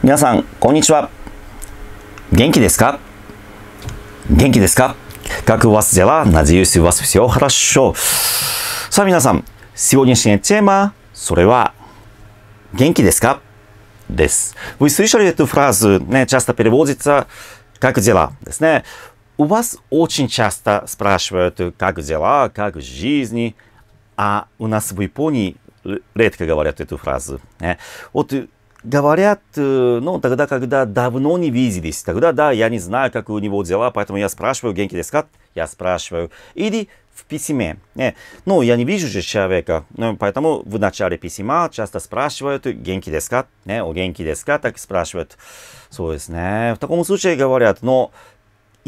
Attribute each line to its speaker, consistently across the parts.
Speaker 1: 皆さん、こんにちは。元気ですか元気ですか学わすじゃは、なじゆすわすしを話しよう。さあ、皆さん、しごにしねちそれは、元気ですかです。ウィスリシャリエットフラーズ、ね、チャスタペルボーズツァ、学ぜらですね。おばすおちんチャスタスプラッシュワート、学ぜら、学じーずに、あ、うなすぶいぽに、レーティカがわれてるフラーズ。ね。おと говорят, э, ну, тогда, когда давно не виделись, тогда, да, я не знаю, как у него дела, поэтому я спрашиваю, генки дескат, я спрашиваю. Или в письме. не, э, ну, я не вижу же человека, ну, поэтому в начале письма часто спрашивают, генки дескат, не, э, о генки дескат, так спрашивают. そうですね。В таком случае говорят, но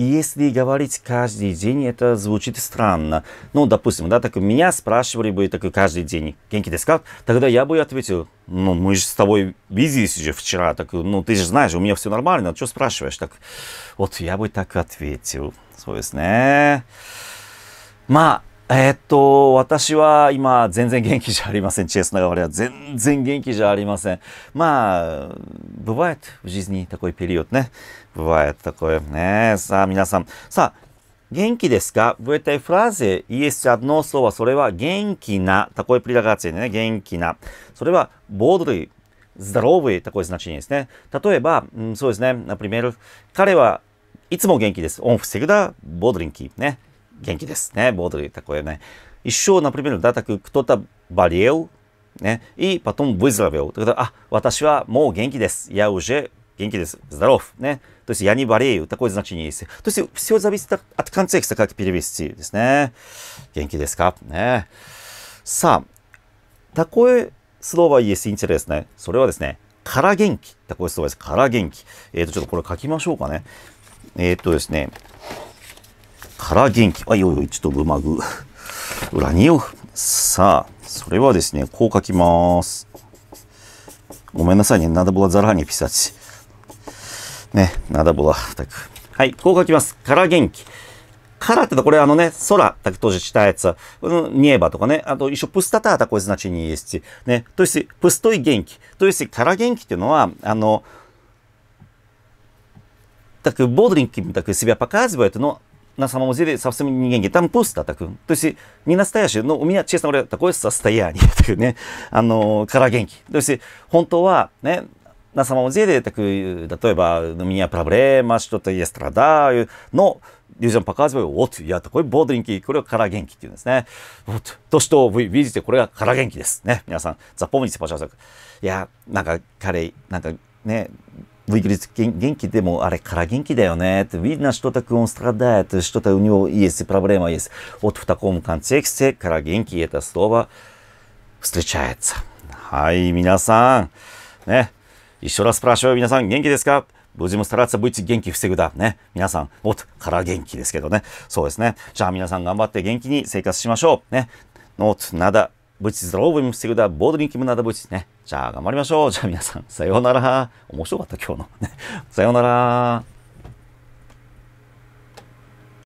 Speaker 1: если говорить каждый день, это звучит странно. Ну, допустим, да, так меня спрашивали бы такой каждый день, Генки сказал, тогда я бы ответил, ну, мы же с тобой виделись уже вчера, так, ну, ты же знаешь, у меня все нормально, а что спрашиваешь? Так, вот я бы так ответил, соответственно. まあ、えっと、私は今、全然元気じゃありません。チェスの代わは全然元気じゃありません。まあ、ブバエット、ウジズニー、タコイペリオね。ブバエット、タコイ、ね。さあ、皆さん。さあ、元気ですかブエタイフラーゼ、イエスチャドノースーは、それは元気な、タコイプリラガーツェンね、元気な。それは、ボードリー、ズダローブイ、タコイスナチンですね。例えば、うん、そうですね、アプリメル、彼はいつも元気です。オンフセグダ、ボードリンキー、ね。元気ですね。ボードリー、たこえね。一生、のプリメル、ダタク、クトタ、バリエウ、ね。イ、パトン、ブイズラベウ。というこあ、私はもう元気です。ヤウジェ、元気です。ザロフ、ね。そして、ヤニバリエウ、たこえずなちにいせ。そして、フィシオザビスタ、アトカンツエクサカキピリビスチーですね。元気ですかね。さあ、たこえ、スローバイエスインチェですね。それはですね、から元気。たこえ、スローバイエス、から元気。えっ、と、ちょっとこれ書きましょうかね。えっ、とですね。から元気。あ、いよいよ、一度っまぐ。裏によ。さあ、それはですね、こう書きます。ごめんなさいね、ナダボはザラーニピサチ。ね、ナダボはタク。はい、こう書きます。から元気。からってと、これあのね、空、タク閉じしたやつは、うん、ニエバとかね、あと一緒、プスタタータこいつのチニエスチ。ね、トイスプストイ元気。トイスから元気っていうのは、あの、たく、ボードリンキムタク、スビパカーズバイトの、на самом деле совсем не деньги. Там пусто так. То есть не настоящий. Но у меня, честно говоря, такое состояние. Так, ね、あのから元気。として本当はね、на самом деле, так, 例えば、у меня проблема, что-то я страдаю, но людям показываю, вот, я такой бодренький, これはから元気っていうんですね。Вот, то, что вы видите, これはから元気です。ね、皆さん、запомните, пожалуйста. いや、なんか彼、なんかね、ウィ元気でもあれから元気だよね。ウィナシトタクオンスタカダイエップラブレマイエス。オトフタコムカンチェクセから元気エタストーバー、ストレッチャーエッはい、皆さん。ね。一緒だスプラッシュなさん元気ですか無事もスタラッツ元気防ぐだ。ね。皆さん、おっとから元気ですけどね。そうですね。じゃあみなさん頑張って元気に生活しましょう。ね。ノート、なだ、ぶちずろうぶみしてくだ、ボードリンキムなだぶちね。じゃあ頑張りましょう。じゃあ皆さん、さようなら。面白かった今日の。さようなら。